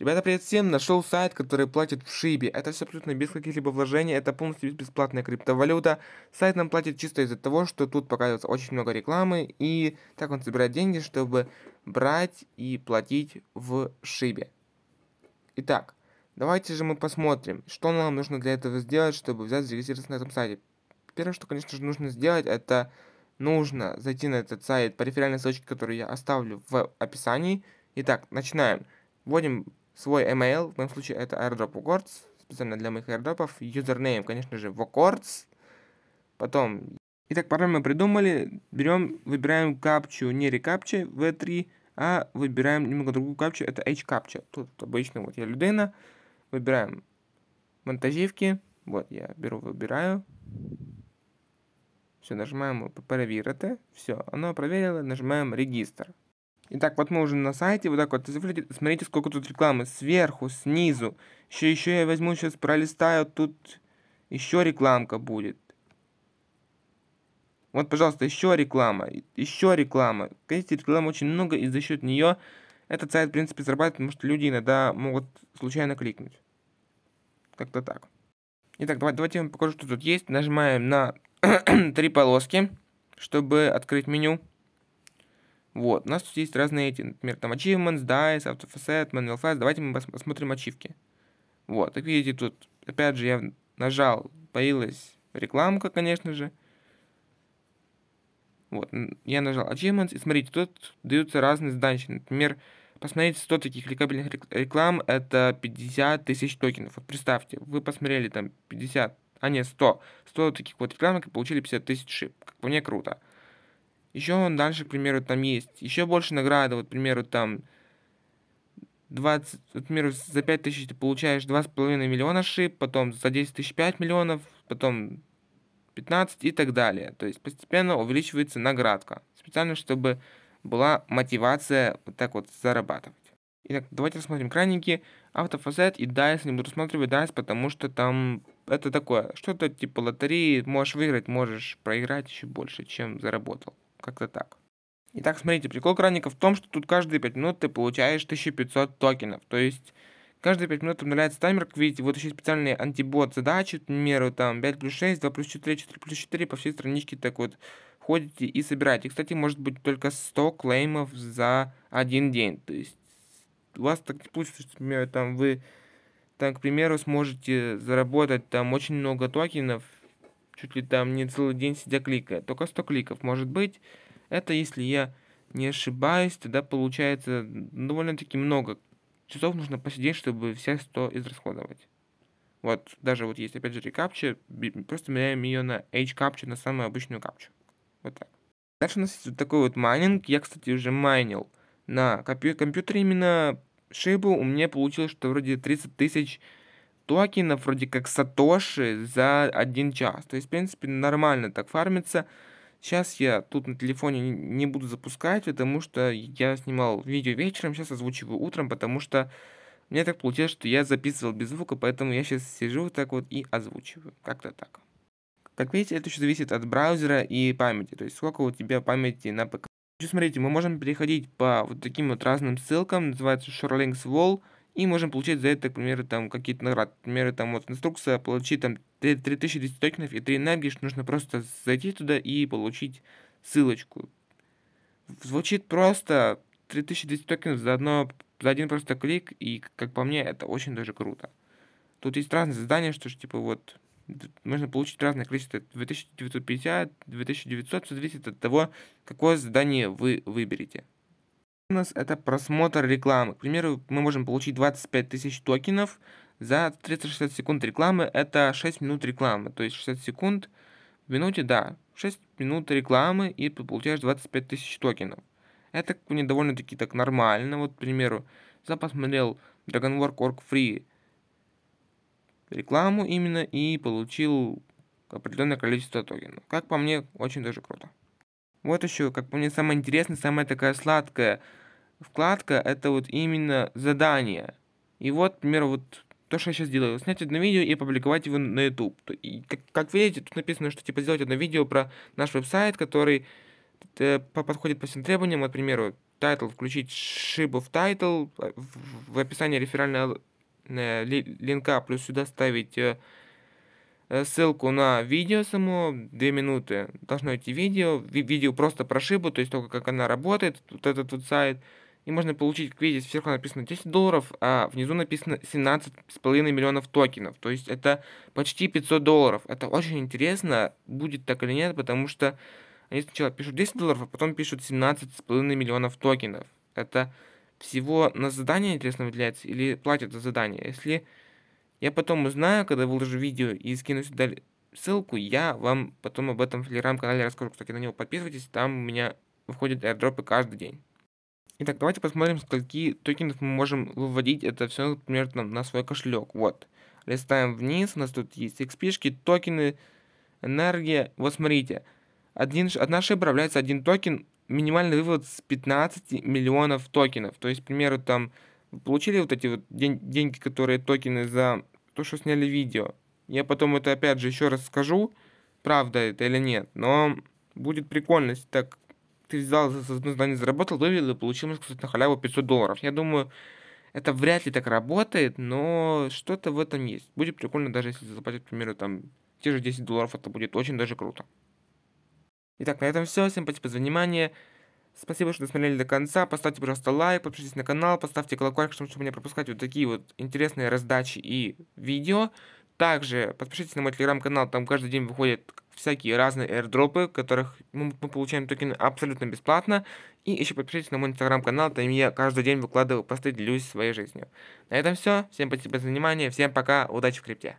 Ребята, привет всем! Нашел сайт, который платит в шибе. Это все абсолютно без каких-либо вложений, это полностью бесплатная криптовалюта. Сайт нам платит чисто из-за того, что тут показывается очень много рекламы, и так он собирает деньги, чтобы брать и платить в шибе. Итак, давайте же мы посмотрим, что нам нужно для этого сделать, чтобы взять зарегистрироваться на этом сайте. Первое, что, конечно же, нужно сделать, это нужно зайти на этот сайт по реферальной ссылочке, которую я оставлю в описании. Итак, начинаем. Вводим свой email, в моем случае это airdrop Words, специально для моих airdropов, username конечно же, Vocords, потом... Итак, пароль мы придумали, берем, выбираем капчу, не рекапчу, v3, а выбираем немного другую капчу, это H-капча. Тут обычно вот я людина, выбираем монтаживки вот я беру, выбираю, все, нажимаем проверить все, оно проверило, нажимаем «Регистр». Итак, вот мы уже на сайте, вот так вот, смотрите, сколько тут рекламы, сверху, снизу, еще, еще я возьму, сейчас пролистаю, тут еще рекламка будет. Вот, пожалуйста, еще реклама, еще реклама. Конечно, рекламы очень много, и за счет нее этот сайт, в принципе, зарабатывает, потому что люди иногда могут случайно кликнуть. Как-то так. Итак, давайте, давайте я вам покажу, что тут есть. Нажимаем на три полоски, чтобы открыть меню. Вот, у нас тут есть разные эти, например, там achievements, dice, autofacet, manual fast. Давайте мы посмотрим ачивки. Вот, как видите, тут, опять же, я нажал, появилась рекламка, конечно же. Вот, я нажал achievements, и смотрите, тут даются разные задачи. Например, посмотрите 100 таких кликабельных реклам, это 50 тысяч токенов. Вот представьте, вы посмотрели там 50, а не 100, 100 таких вот рекламок и получили 50 тысяч шип. Как по мне, круто. Еще он дальше, к примеру, там есть. Еще больше награды, вот, к примеру, там 20, вот, к примеру, за 5 тысяч ты получаешь 2,5 миллиона шип, потом за 10 тысяч 5 миллионов, потом 15 и так далее. То есть постепенно увеличивается наградка. Специально, чтобы была мотивация вот так вот зарабатывать. Итак, давайте рассмотрим крайники. автофазет и DICE не буду рассматривать DICE, потому что там это такое, что-то типа лотереи, можешь выиграть, можешь проиграть еще больше, чем заработал. Как-то так. Итак, смотрите, прикол краника в том, что тут каждые 5 минут ты получаешь 1500 токенов. То есть каждые 5 минут обновляется таймер, как видите, вот еще специальные антибот задачи, к примеру, там 5 плюс 6, 2 плюс 4, 4 плюс 4, по всей страничке так вот ходите и собираете. Кстати, может быть только 100 клеймов за один день. То есть у вас так не получится, что, например, там вы, там, к примеру, сможете заработать там очень много токенов чуть ли там не целый день сидя кликая. Только 100 кликов может быть. Это если я не ошибаюсь, тогда получается довольно-таки много. Часов нужно посидеть, чтобы все 100 израсходовать. Вот, даже вот есть опять же рекапча, просто меняем ее на H-капчу, на самую обычную капчу. Вот так. Дальше у нас есть вот такой вот майнинг. Я, кстати, уже майнил на компьютере именно шейбу У меня получилось, что вроде 30 тысяч токенов, вроде как Сатоши, за один час. То есть, в принципе, нормально так фармится. Сейчас я тут на телефоне не буду запускать, потому что я снимал видео вечером, сейчас озвучиваю утром, потому что мне так получилось, что я записывал без звука, поэтому я сейчас сижу так вот и озвучиваю. Как-то так. Как видите, это еще зависит от браузера и памяти, то есть сколько у тебя памяти на ПК. Еще смотрите, мы можем переходить по вот таким вот разным ссылкам, называется Shorelinks Wall, и можем получать за это, к примеру, там какие-то награды. К примеру, там вот инструкция, получи там 3200 токенов и 3 нагиш, нужно просто зайти туда и получить ссылочку. Звучит просто 3200 токенов за, одно, за один просто клик, и, как по мне, это очень даже круто. Тут есть разные задания, что ж, типа, вот, можно получить разное количество 2950, 2900, все зависит от того, какое задание вы выберете у нас это просмотр рекламы. К примеру, мы можем получить 25 тысяч токенов за 360 секунд рекламы. Это 6 минут рекламы. То есть 60 секунд в минуте, да, 6 минут рекламы и ты получаешь 25 тысяч токенов. Это мне довольно-таки так нормально. Вот, к примеру, я посмотрел Dragon Dragonwork.org Free рекламу именно и получил определенное количество токенов. Как по мне, очень даже круто. Вот еще, как по мне, самое интересное, самая такая сладкая вкладка это вот именно задание. И вот, например, вот то, что я сейчас делаю. Снять одно видео и опубликовать его на YouTube. И, как, как видите, тут написано, что типа сделать одно видео про наш веб-сайт, который э, подходит по всем требованиям. Вот, к примеру, тайтл включить шибу а, в тайтл, в, описании реферального э, линка, плюс сюда ставить э, э, ссылку на видео само, две минуты должно идти видео, ви видео просто про шибу, то есть только как она работает, вот этот вот сайт, и можно получить кредит. Сверху написано 10 долларов, а внизу написано 17,5 миллионов токенов. То есть это почти 500 долларов. Это очень интересно, будет так или нет, потому что они сначала пишут 10 долларов, а потом пишут 17,5 миллионов токенов. Это всего на задание, интересно, выделяется или платят за задание. Если я потом узнаю, когда выложу видео и скину сюда ссылку, я вам потом об этом в телеграм-канале расскажу. Кстати, на него подписывайтесь, там у меня выходят аирдропы каждый день. Итак, давайте посмотрим, скольки токенов мы можем выводить это все, например, там, на свой кошелек. Вот. Листаем вниз, у нас тут есть xp токены, энергия. Вот смотрите, один, одна шиба равняется один токен, минимальный вывод с 15 миллионов токенов. То есть, к примеру, там получили вот эти вот день, деньги, которые токены за то, что сняли видео. Я потом это опять же еще раз скажу, правда это или нет, но будет прикольно, если так ты взял за задание, заработал, вывел и получил, можно сказать, на халяву 500 долларов. Я думаю, это вряд ли так работает, но что-то в этом есть. Будет прикольно, даже если заплатить, к примеру, там, те же 10 долларов, это будет очень даже круто. Итак, на этом все. Всем спасибо за внимание. Спасибо, что досмотрели до конца. Поставьте, пожалуйста, лайк, подпишитесь на канал, поставьте колокольчик, чтобы не пропускать вот такие вот интересные раздачи и видео. Также подпишитесь на мой телеграм-канал, там каждый день выходят всякие разные аирдропы, которых мы, мы получаем токены абсолютно бесплатно. И еще подпишитесь на мой инстаграм-канал, там я каждый день выкладываю посты, делюсь своей жизнью. На этом все. Всем спасибо за внимание, всем пока, удачи в крипте.